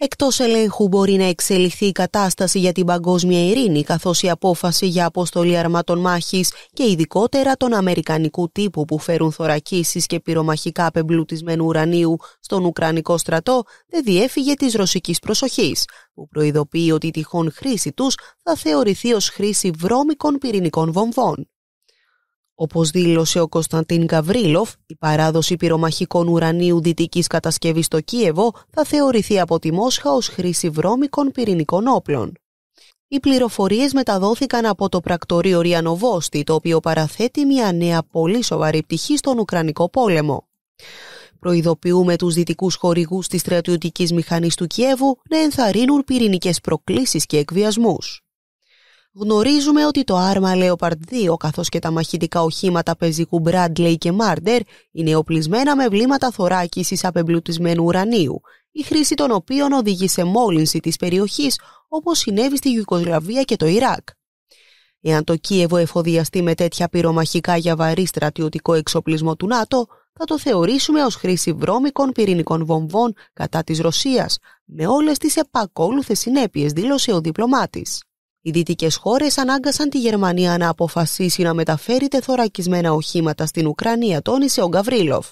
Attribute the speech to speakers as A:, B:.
A: Εκτός ελέγχου μπορεί να εξελιχθεί η κατάσταση για την παγκόσμια ειρήνη καθώς η απόφαση για αποστολή αρματών μάχης και ειδικότερα των αμερικανικού τύπου που φέρουν θωρακίσεις και πυρομαχικά πεμπλουτισμένου ουρανίου στον Ουκρανικό στρατό δεν διέφυγε της ρωσικής προσοχής που προειδοποιεί ότι η τυχόν χρήση τους θα θεωρηθεί ως χρήση βρώμικων πυρηνικών βομβών. Όπως δήλωσε ο Κωνσταντίν Καβρίλοφ, η παράδοση πυρομαχικών ουρανίου δυτικής κατασκευής στο Κίεβο θα θεωρηθεί από τη Μόσχα ως χρήση βρώμικων πυρηνικών όπλων. Οι πληροφορίες μεταδόθηκαν από το πρακτορείο Ριανοβόστη, το οποίο παραθέτει μια νέα πολύ σοβαρή πτυχή στον Ουκρανικό πόλεμο. Προειδοποιούμε τους δυτικούς χορηγούς της στρατιωτικής μηχανής του Κιέβου να ενθαρρύνουν πυρηνικές προκλήσεις και εκβιασμούς γνωρίζουμε ότι το άρμα Leopard 2 καθώς και τα μαχητικά οχήματα πεζικού Bradley και Marder είναι οπλισμένα με βλήματα θωράκισης απεμπλουτισμένου ουρανίου, η χρήση των οποίων οδηγεί σε μόλυνση της περιοχής όπως συνέβη στη Γιουκοσλαβία και το Ιράκ. Εάν το Κίεβο εφοδιαστεί με τέτοια πυρομαχικά για βαρύ στρατιωτικό εξοπλισμό του ΝΑΤΟ, θα το θεωρήσουμε ως χρήση βρώμικων πυρηνικών βομβών κατά της Ρωσίας, με όλες τις επακόλουθες συνέπειες δήλωσε ο διπλωμάτης. Οι δυτικές χώρες ανάγκασαν τη Γερμανία να αποφασίσει να μεταφέρει τεθωρακισμένα οχήματα στην Ουκρανία, τόνισε ο Γκαβρίλοφ.